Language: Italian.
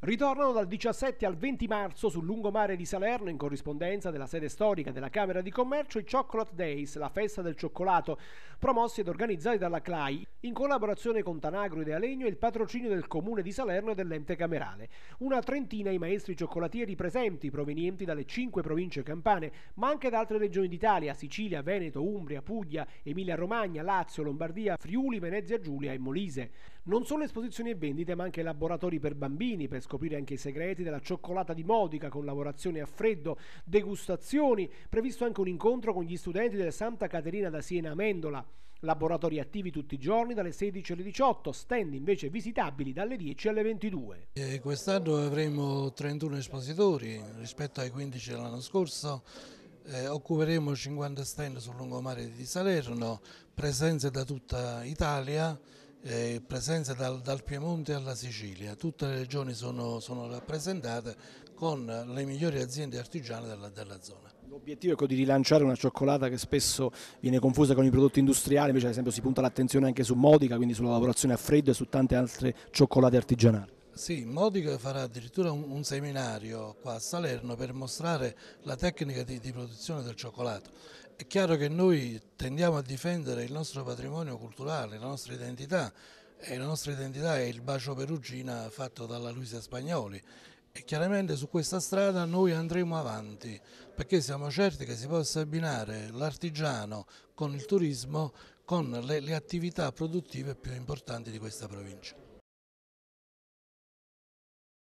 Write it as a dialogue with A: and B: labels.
A: Ritornano dal 17 al 20 marzo sul lungomare di Salerno in corrispondenza della sede storica della Camera di Commercio i Chocolate Days, la festa del cioccolato, promossi ed organizzati dalla CLAI in collaborazione con Tanagro e Alegno e il patrocinio del Comune di Salerno e dell'ente camerale. Una trentina i maestri cioccolatieri presenti provenienti dalle cinque province campane, ma anche da altre regioni d'Italia, Sicilia, Veneto, Umbria, Puglia, Emilia-Romagna, Lazio, Lombardia, Friuli, Venezia Giulia e Molise. Non solo esposizioni e vendite, ma anche laboratori per bambini, per scoprire anche i segreti della cioccolata di Modica con lavorazioni a freddo, degustazioni, previsto anche un incontro con gli studenti della Santa Caterina da Siena Mendola. Laboratori attivi tutti i giorni dalle 16 alle 18, stand invece visitabili dalle 10
B: alle 22. Eh, Quest'anno avremo 31 espositori rispetto ai 15 dell'anno scorso, eh, occuperemo 50 stand sul lungomare di Salerno, presenze da tutta Italia eh, presenza dal, dal, Piemonte alla Sicilia, tutte le regioni sono, sono rappresentate con le migliori aziende artigiane della, della zona.
A: L'obiettivo è quello di rilanciare una cioccolata che spesso viene confusa con i prodotti industriali, invece ad esempio si punta l'attenzione anche su Modica, quindi sulla lavorazione a freddo e su tante altre cioccolate artigianali.
B: Sì, Modica farà addirittura un, un, seminario qua a Salerno per mostrare la tecnica di, di produzione del cioccolato è chiaro che noi tendiamo a difendere il nostro patrimonio culturale, la nostra identità e la nostra identità è il bacio perugina fatto dalla Luisa Spagnoli e chiaramente su questa strada noi andremo avanti perché siamo certi che si possa abbinare l'artigiano con il turismo con le, le attività produttive più importanti di questa provincia.